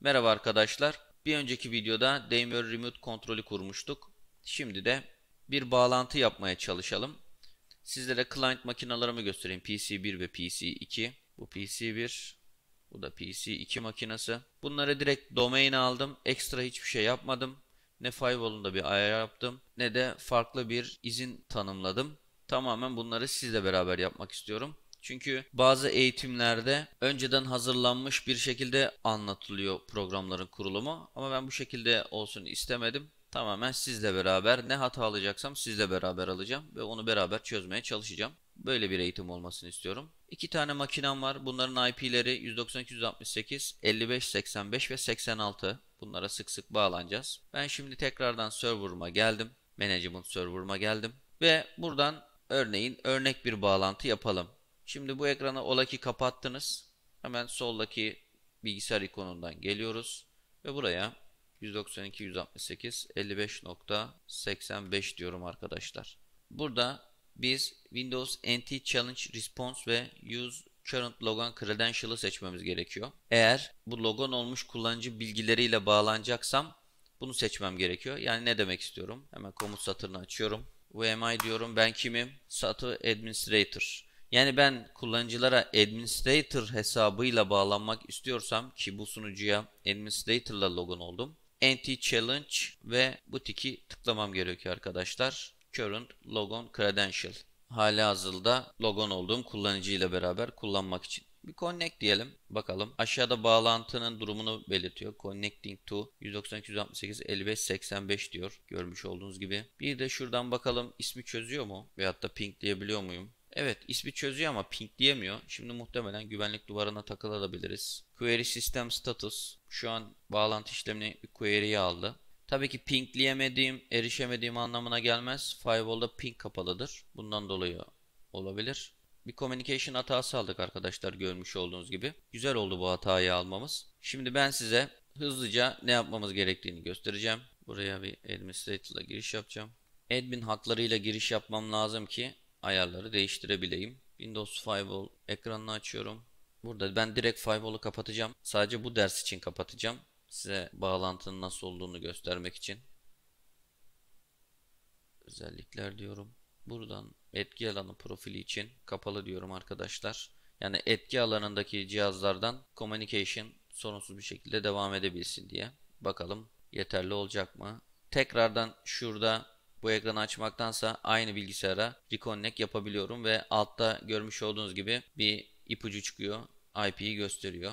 Merhaba arkadaşlar. Bir önceki videoda Daimler Remote kontrolü kurmuştuk. Şimdi de bir bağlantı yapmaya çalışalım. Sizlere client makinalarımı göstereyim. PC1 ve PC2. Bu PC1, bu da PC2 makinesi. Bunlara direkt domain aldım. Ekstra hiçbir şey yapmadım. Ne firewall'unda bir ayar yaptım ne de farklı bir izin tanımladım. Tamamen bunları sizle beraber yapmak istiyorum. Çünkü bazı eğitimlerde önceden hazırlanmış bir şekilde anlatılıyor programların kurulumu. Ama ben bu şekilde olsun istemedim. Tamamen sizle beraber ne hata alacaksam sizle beraber alacağım ve onu beraber çözmeye çalışacağım. Böyle bir eğitim olmasını istiyorum. İki tane makinem var. Bunların IP'leri 192, 168, ve 86. Bunlara sık sık bağlanacağız. Ben şimdi tekrardan server'ıma geldim. Management server'ıma geldim. Ve buradan örneğin örnek bir bağlantı yapalım. Şimdi bu ekranı ola ki kapattınız. Hemen soldaki bilgisayar ikonundan geliyoruz ve buraya 192 168 55.85 diyorum arkadaşlar. Burada biz Windows NT Challenge Response ve Use Current Logon Credential'ı seçmemiz gerekiyor. Eğer bu logon olmuş kullanıcı bilgileriyle bağlanacaksam bunu seçmem gerekiyor. Yani ne demek istiyorum? Hemen komut satırını açıyorum. Who am I diyorum. Ben kimim? Satı Administrator. Yani ben kullanıcılara administrator hesabıyla bağlanmak istiyorsam ki bu sunucuya administrator'la logon oldum. Anti Challenge ve bu tiki tıklamam gerekiyor arkadaşlar. Current Logon Credential. Hali hazırda logon olduğum kullanıcıyla beraber kullanmak için. Bir connect diyelim. Bakalım. Aşağıda bağlantının durumunu belirtiyor. Connecting to 192 diyor. Görmüş olduğunuz gibi. Bir de şuradan bakalım ismi çözüyor mu? Veyahut da ping diyebiliyor muyum? Evet ismi çözüyor ama ping diyemiyor. Şimdi muhtemelen güvenlik duvarına takılabiliriz. Query System Status şu an bağlantı işlemini query'ye aldı. Tabii ki pingleyemediğim, erişemediğim anlamına gelmez. Firewall'da ping kapalıdır. Bundan dolayı olabilir. Bir communication hatası aldık arkadaşlar görmüş olduğunuz gibi. Güzel oldu bu hatayı almamız. Şimdi ben size hızlıca ne yapmamız gerektiğini göstereceğim. Buraya bir administrator ile giriş yapacağım. Admin haklarıyla giriş yapmam lazım ki ayarları değiştirebileyim. Windows Firewall ekranını açıyorum. Burada ben direkt firewall'u kapatacağım. Sadece bu ders için kapatacağım. Size bağlantının nasıl olduğunu göstermek için. Özellikler diyorum. Buradan etki alanı profili için kapalı diyorum arkadaşlar. Yani etki alanındaki cihazlardan communication sorunsuz bir şekilde devam edebilsin diye. Bakalım yeterli olacak mı? Tekrardan şurada bu ekranı açmaktansa aynı bilgisayara reconnect yapabiliyorum ve altta görmüş olduğunuz gibi bir ipucu çıkıyor. IP'yi gösteriyor.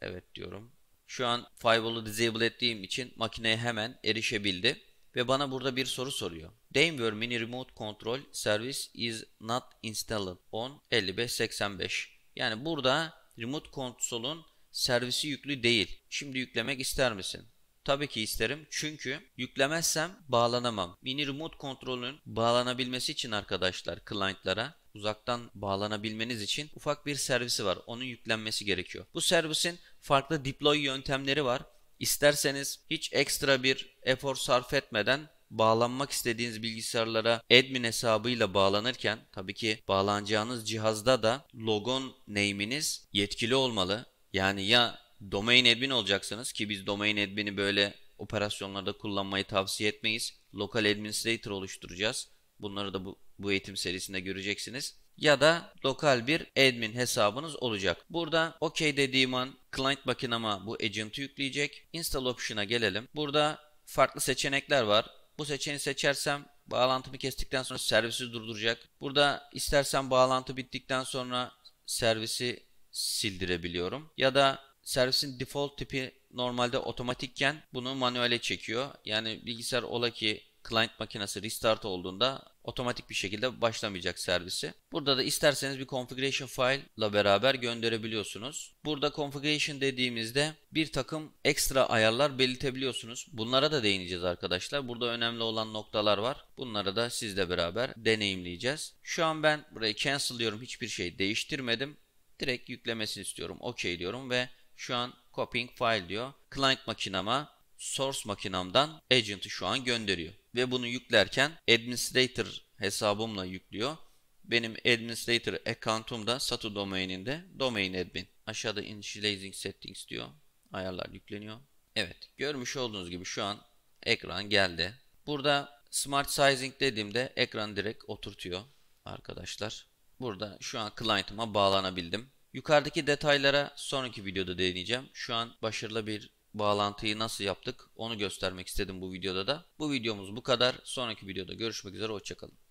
Evet diyorum. Şu an firewall'u disable ettiğim için makineye hemen erişebildi ve bana burada bir soru soruyor. Daimler Mini Remote Control Service is not installed on 5585. Yani burada remote konsolun servisi yüklü değil. Şimdi yüklemek ister misin? Tabii ki isterim. Çünkü yüklemezsem bağlanamam. Mini remote kontrolün bağlanabilmesi için arkadaşlar client'lara uzaktan bağlanabilmeniz için ufak bir servisi var. Onun yüklenmesi gerekiyor. Bu servisin farklı deploy yöntemleri var. İsterseniz hiç ekstra bir efor sarf etmeden bağlanmak istediğiniz bilgisayarlara admin hesabıyla bağlanırken tabii ki bağlanacağınız cihazda da logon name'iniz yetkili olmalı. Yani ya domain admin olacaksınız ki biz domain admin'i böyle operasyonlarda kullanmayı tavsiye etmeyiz. Local administrator oluşturacağız. Bunları da bu, bu eğitim serisinde göreceksiniz. Ya da lokal bir admin hesabınız olacak. Burada OK dediğim an client makinama bu agent'ı yükleyecek. Install option'a gelelim. Burada farklı seçenekler var. Bu seçeneği seçersem bağlantımı kestikten sonra servisi durduracak. Burada istersen bağlantı bittikten sonra servisi sildirebiliyorum. Ya da servisin default tipi normalde otomatikken bunu manuele çekiyor. Yani bilgisayar ola ki client makinesi restart olduğunda otomatik bir şekilde başlamayacak servisi. Burada da isterseniz bir configuration file ile beraber gönderebiliyorsunuz. Burada configuration dediğimizde bir takım ekstra ayarlar belirtebiliyorsunuz. Bunlara da değineceğiz arkadaşlar. Burada önemli olan noktalar var. Bunları da sizle beraber deneyimleyeceğiz. Şu an ben burayı cancel diyorum. Hiçbir şey değiştirmedim. Direkt yüklemesini istiyorum. OK diyorum ve şu an copying file diyor. Client makinama source makinamdan agent'ı şu an gönderiyor. Ve bunu yüklerken administrator hesabımla yüklüyor. Benim administrator account'um da SATU domaininde domain admin. Aşağıda initializing settings diyor. Ayarlar yükleniyor. Evet görmüş olduğunuz gibi şu an ekran geldi. Burada smart sizing dediğimde ekran direkt oturtuyor arkadaşlar. Burada şu an client'ıma bağlanabildim. Yukarıdaki detaylara sonraki videoda değineceğim. Şu an başarılı bir bağlantıyı nasıl yaptık onu göstermek istedim bu videoda da. Bu videomuz bu kadar. Sonraki videoda görüşmek üzere. Hoşçakalın.